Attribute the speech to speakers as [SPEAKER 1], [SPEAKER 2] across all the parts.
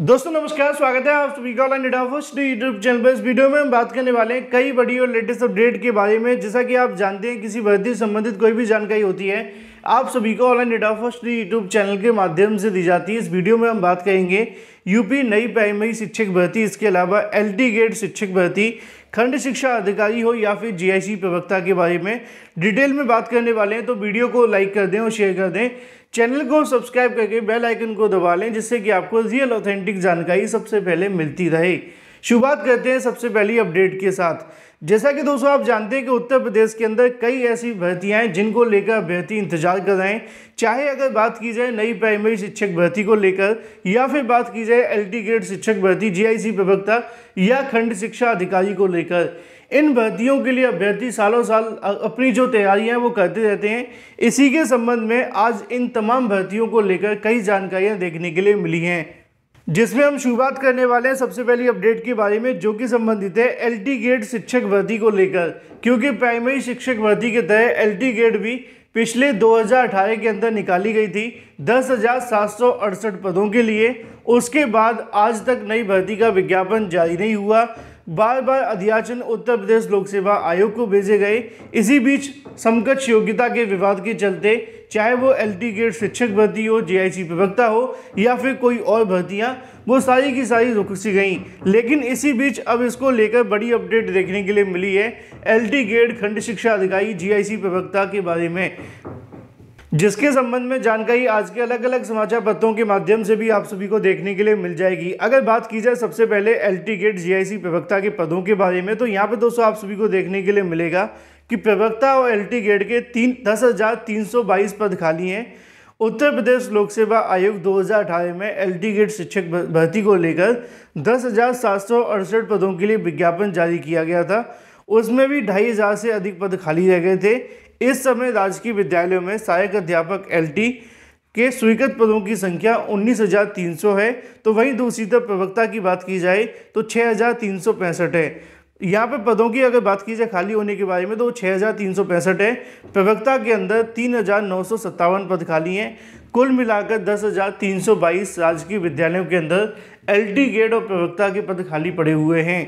[SPEAKER 1] दोस्तों नमस्कार स्वागत है आप सभी का यूट्यूब चैनल पर इस वीडियो में हम बात करने वाले हैं कई बड़ी और लेटेस्ट अपडेट के बारे में जैसा कि आप जानते हैं किसी भर्ती संबंधित कोई भी जानकारी होती है आप सभी को online data first YouTube channel के माध्यम से दी जाती है इस वीडियो में हम बात करेंगे यूपी नई प्राइमरी शिक्षक भर्ती इसके अलावा एल गेट शिक्षक भर्ती खंड शिक्षा अधिकारी हो या फिर जी प्रवक्ता के बारे में डिटेल में बात करने वाले हैं तो वीडियो को लाइक कर दें और शेयर कर दें चैनल को सब्सक्राइब करके बेल आइकन को दबा लें जिससे कि आपको रियल ऑथेंटिक जानकारी सबसे पहले मिलती रहे शुरुआत करते हैं सबसे पहली अपडेट के साथ जैसा कि दोस्तों आप जानते हैं कि उत्तर प्रदेश के अंदर कई ऐसी भर्तियाँ हैं जिनको लेकर अभ्यर्थी इंतजार कर रहे हैं चाहे अगर बात की जाए नई प्राइमरी शिक्षक भर्ती को लेकर या फिर बात की जाए एलटी ग्रेड शिक्षक भर्ती जीआईसी प्रवक्ता या खंड शिक्षा अधिकारी को लेकर इन भर्तियों के लिए अभ्यर्थी सालों साल अपनी जो तैयारियाँ हैं वो करते रहते हैं इसी के संबंध में आज इन तमाम भर्तियों को लेकर कई जानकारियाँ देखने के लिए मिली हैं जिसमें हम शुरुआत करने वाले हैं सबसे पहली अपडेट के बारे में जो कि संबंधित है एलटी ग्रेड शिक्षक भर्ती को लेकर क्योंकि प्राइमरी शिक्षक भर्ती के तहत एलटी ग्रेड भी पिछले 2018 के अंदर निकाली गई थी दस पदों के लिए उसके बाद आज तक नई भर्ती का विज्ञापन जारी नहीं हुआ बार बार अध्याचन उत्तर प्रदेश लोक सेवा आयोग को भेजे गए इसी बीच समकक्ष योग्यता के विवाद के चलते चाहे वो एल टी ग्रेड शिक्षक भर्ती हो सी प्रवक्ता हो या फिर कोई और भर्तियाँ वो सारी की सारी रुक सी गई लेकिन इसी बीच अब इसको लेकर बड़ी अपडेट देखने के लिए मिली है एल टी ग्रेड खंड शिक्षा अधिकारी सी प्रवक्ता के बारे में जिसके संबंध में जानकारी आज के अलग अलग समाचार पत्रों के माध्यम से भी आप सभी को देखने के लिए मिल जाएगी अगर बात की जाए सबसे पहले एल टी गेट जी प्रवक्ता के पदों के बारे में तो यहाँ पर दोस्तों आप सभी को देखने के लिए मिलेगा कि प्रवक्ता और एल टी गेट के तीन दस हज़ार तीन सौ बाईस पद खाली हैं उत्तर प्रदेश लोक सेवा आयोग दो में एल टी गेट शिक्षक भर्ती को लेकर दस पदों के लिए विज्ञापन जारी किया गया था उसमें भी ढाई हज़ार से अधिक पद खाली रह गए थे इस समय राजकीय विद्यालयों में सहायक अध्यापक एलटी के स्वीकृत पदों की संख्या 19,300 है तो वहीं दूसरी तरफ प्रवक्ता की बात की जाए तो पैंसठ है यहाँ पे पदों की अगर बात की जाए खाली होने के बारे में तो छः हज़ार तीन सौ पैंसठ है प्रवक्ता के अंदर तीन हज़ार नौ सौ सत्तावन पद खाली हैं कुल मिलाकर दस हज़ार तीन सौ बाईस राजकीय विद्यालयों के अंदर एलटी गेट और प्रवक्ता के पद खाली पड़े हुए हैं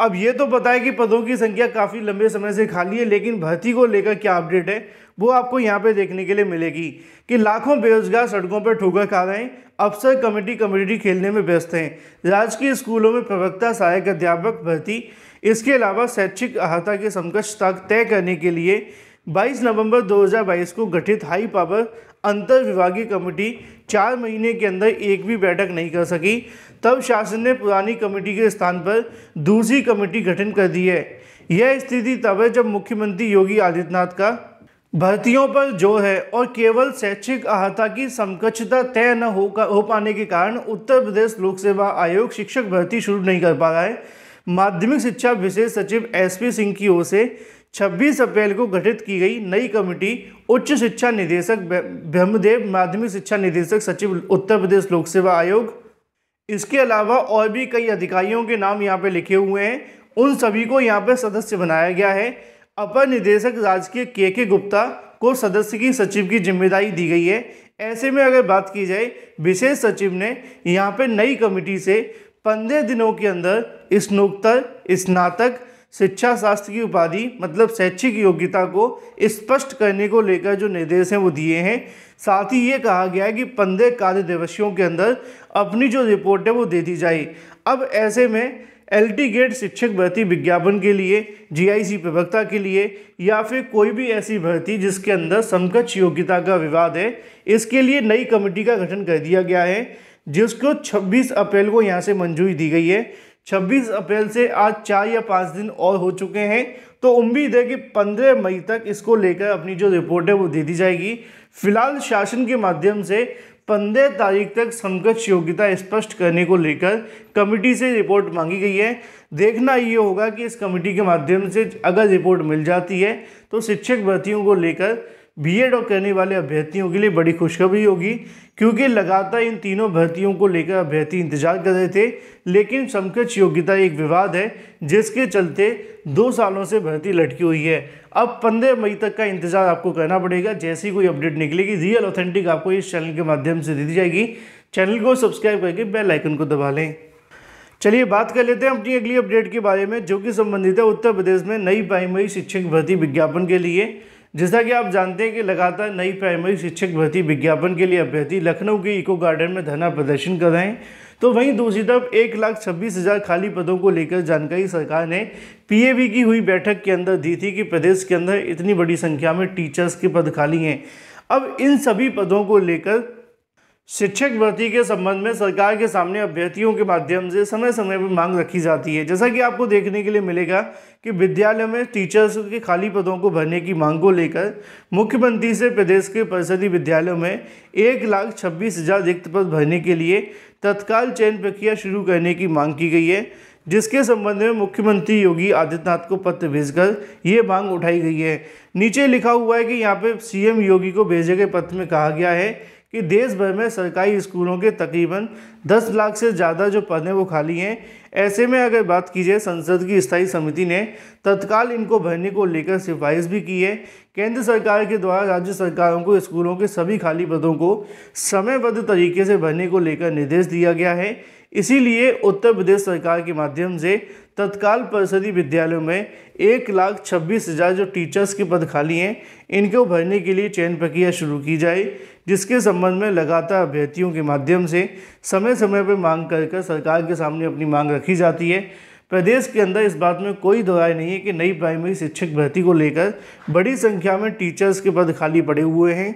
[SPEAKER 1] अब ये तो पता है कि पदों की संख्या काफ़ी लंबे समय से खाली है लेकिन भर्ती को लेकर क्या अपडेट है वो आपको यहाँ पे देखने के लिए मिलेगी कि लाखों बेरोजगार सड़कों पर ठोकर खा रहे हैं अफसर कमेटी कमेटी खेलने में व्यस्त हैं राजकीय स्कूलों में प्रवक्ता सहायक अध्यापक भर्ती इसके अलावा शैक्षिक अहता के समकक्ष तक तय करने के लिए 22 नवंबर 2022 को गठित हाई पावर अंतर विभागीय कमेटी चार महीने के अंदर एक भी बैठक नहीं कर सकी तब शासन ने पुरानी कमेटी के स्थान पर दूसरी कमेटी गठन कर दी है यह स्थिति तब है जब मुख्यमंत्री योगी आदित्यनाथ का भर्तियों पर जोर है और केवल शैक्षिक अहता की समकक्षता तय न हो का हो पाने के कारण उत्तर प्रदेश लोक सेवा आयोग शिक्षक भर्ती शुरू नहीं कर पा रहा है माध्यमिक शिक्षा विशेष सचिव एसपी सिंह की ओर से 26 अप्रैल को गठित की गई नई कमेटी उच्च शिक्षा निदेशक ब्रह्मदेव माध्यमिक शिक्षा निदेशक सचिव उत्तर प्रदेश लोक सेवा आयोग इसके अलावा और भी कई अधिकारियों के नाम यहाँ पे लिखे हुए हैं उन सभी को यहाँ पे सदस्य बनाया गया है अपर निदेशक राजकीय के के गुप्ता को सदस्य की सचिव की जिम्मेदारी दी गई है ऐसे में अगर बात की जाए विशेष सचिव ने यहाँ पर नई कमेटी से पंद्रह दिनों के अंदर स्नोकतर स्नातक शिक्षा शास्त्र की उपाधि मतलब शैक्षिक योग्यता को स्पष्ट करने को लेकर जो निर्देश हैं वो दिए हैं साथ ही ये कहा गया है कि पंद्रह कार्य दिवसियों के अंदर अपनी जो रिपोर्ट है वो दे दी जाए अब ऐसे में एल टी गेट शिक्षक भर्ती विज्ञापन के लिए जीआईसी प्रवक्ता के लिए या फिर कोई भी ऐसी भर्ती जिसके अंदर समकक्ष योग्यता का विवाद है इसके लिए नई कमेटी का गठन कर दिया गया है जिसको 26 अप्रैल को यहाँ से मंजूरी दी गई है 26 अप्रैल से आज चार या पाँच दिन और हो चुके हैं तो उम्मीद है कि 15 मई तक इसको लेकर अपनी जो रिपोर्ट है वो दे दी जाएगी फिलहाल शासन के माध्यम से पंद्रह तारीख तक समकक्ष योग्यता स्पष्ट करने को लेकर कमेटी से रिपोर्ट मांगी गई है देखना ये होगा कि इस कमेटी के माध्यम से अगर रिपोर्ट मिल जाती है तो शिक्षक भर्तियों को लेकर बीएड और करने वाले अभ्यर्थियों के लिए बड़ी खुशखबरी होगी क्योंकि लगातार इन तीनों भर्तियों को लेकर अभ्यर्थी इंतजार कर रहे थे लेकिन समकक्ष योग्यता एक विवाद है जिसके चलते दो सालों से भर्ती लटकी हुई है अब पंद्रह मई तक का इंतजार आपको करना पड़ेगा जैसी कोई अपडेट निकलेगी रियल ऑथेंटिक आपको इस चैनल के माध्यम से दी जाएगी चैनल को सब्सक्राइब करके बेल आइकन को दबा लें चलिए बात कर लेते हैं अपनी अगली अपडेट के बारे में जो कि संबंधित है उत्तर प्रदेश में नई प्राइमरी शिक्षक भर्ती विज्ञापन के लिए जैसा कि आप जानते हैं कि लगातार नई प्राइमरी शिक्षक भर्ती विज्ञापन के लिए अभ्यर्थी लखनऊ के इको गार्डन में धरना प्रदर्शन कर रहे हैं तो वहीं दूसरी तरफ एक लाख छब्बीस हज़ार खाली पदों को लेकर जानकारी सरकार ने पीएबी की हुई बैठक के अंदर दी थी कि प्रदेश के अंदर इतनी बड़ी संख्या में टीचर्स के पद खाली हैं अब इन सभी पदों को लेकर शिक्षक भर्ती के संबंध में सरकार के सामने अभ्यर्थियों के माध्यम से समय समय पर मांग रखी जाती है जैसा कि आपको देखने के लिए मिलेगा कि विद्यालय में टीचर्स के खाली पदों को भरने की मांग को लेकर मुख्यमंत्री से प्रदेश के परिषदीय विद्यालयों में एक लाख छब्बीस हज़ार रिक्त पद भरने के लिए तत्काल चयन प्रक्रिया शुरू करने की मांग की गई है जिसके संबंध में मुख्यमंत्री योगी आदित्यनाथ को पत्र भेजकर ये मांग उठाई गई है नीचे लिखा हुआ है कि यहाँ पे सीएम योगी को भेजे गए पत्र में कहा गया है कि देश भर में सरकारी स्कूलों के तकरीबन 10 लाख से ज़्यादा जो पद हैं वो खाली हैं ऐसे में अगर बात की जाए संसद की स्थायी समिति ने तत्काल इनको भरने को लेकर सिफारिश भी की है केंद्र सरकार के द्वारा राज्य सरकारों को स्कूलों के सभी खाली पदों को समयबद्ध तरीके से भरने को लेकर निर्देश दिया गया है इसीलिए उत्तर प्रदेश सरकार के माध्यम से तत्काल परिषदी विद्यालयों में एक लाख छब्बीस हज़ार जो टीचर्स के पद खाली हैं इनको भरने के लिए चयन प्रक्रिया शुरू की जाए जिसके संबंध में लगातार अभ्यर्थियों के माध्यम से समय समय पर मांग कर कर सरकार के सामने अपनी मांग रखी जाती है प्रदेश के अंदर इस बात में कोई दोराय नहीं है कि नई प्राइमरी शिक्षक भर्ती को लेकर बड़ी संख्या में टीचर्स के पद खाली पड़े हुए हैं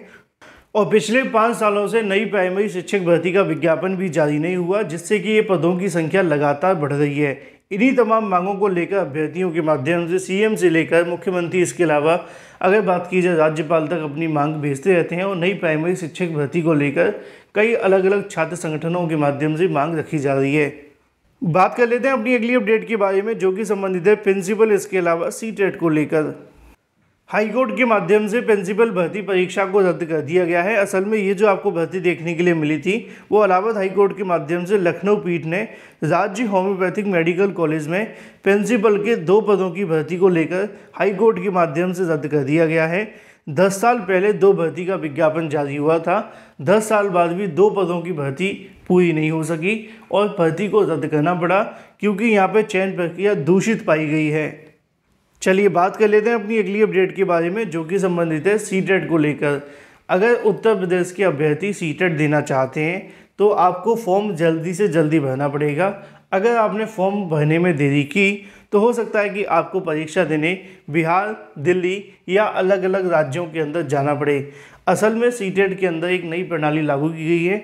[SPEAKER 1] और पिछले पाँच सालों से नई प्राइमरी शिक्षक भर्ती का विज्ञापन भी जारी नहीं हुआ जिससे कि ये पदों की संख्या लगातार बढ़ रही है इन्हीं तमाम मांगों को लेकर अभ्यर्थियों के माध्यम से सीएम से लेकर मुख्यमंत्री इसके अलावा अगर बात की जाए राज्यपाल तक अपनी मांग भेजते रहते हैं और नई प्राइमरी शिक्षक भर्ती को लेकर कई अलग अलग छात्र संगठनों के माध्यम से मांग रखी जा रही है बात कर लेते हैं अपनी अगली अपडेट के बारे में जो कि संबंधित है प्रिंसिपल इसके अलावा सी टेट को लेकर हाईकोर्ट के माध्यम से प्रिंसिपल भर्ती परीक्षा को रद्द कर दिया गया है असल में ये जो आपको भर्ती देखने के लिए मिली थी वो अलावत हाईकोर्ट के माध्यम से लखनऊ पीठ ने राज्य होम्योपैथिक मेडिकल कॉलेज में प्रिंसिपल के दो पदों की भर्ती को लेकर हाईकोर्ट के माध्यम से रद्द कर दिया गया है दस साल पहले दो भर्ती का विज्ञापन जारी हुआ था दस साल बाद भी दो पदों की भर्ती पूरी नहीं हो सकी और भर्ती को रद्द करना पड़ा क्योंकि यहाँ पर चयन प्रक्रिया दूषित पाई गई है चलिए बात कर लेते हैं अपनी अगली अपडेट के बारे में जो कि संबंधित है सी e को लेकर अगर उत्तर प्रदेश के अभ्यर्थी सी e देना चाहते हैं तो आपको फॉर्म जल्दी से जल्दी भरना पड़ेगा अगर आपने फॉर्म भरने में देरी की तो हो सकता है कि आपको परीक्षा देने बिहार दिल्ली या अलग अलग राज्यों के अंदर जाना पड़े असल में सी e के अंदर एक नई प्रणाली लागू की गई है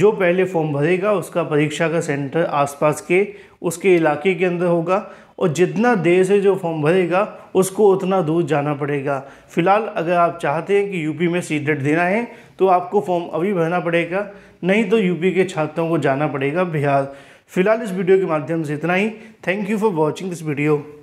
[SPEAKER 1] जो पहले फॉर्म भरेगा उसका परीक्षा का सेंटर आसपास के उसके इलाके के अंदर होगा और जितना देर से जो फॉर्म भरेगा उसको उतना दूर जाना पड़ेगा फिलहाल अगर आप चाहते हैं कि यूपी में सीटेट देना है तो आपको फॉर्म अभी भरना पड़ेगा नहीं तो यूपी के छात्रों को जाना पड़ेगा बिहार फिलहाल इस वीडियो के माध्यम से इतना ही thank you for watching this video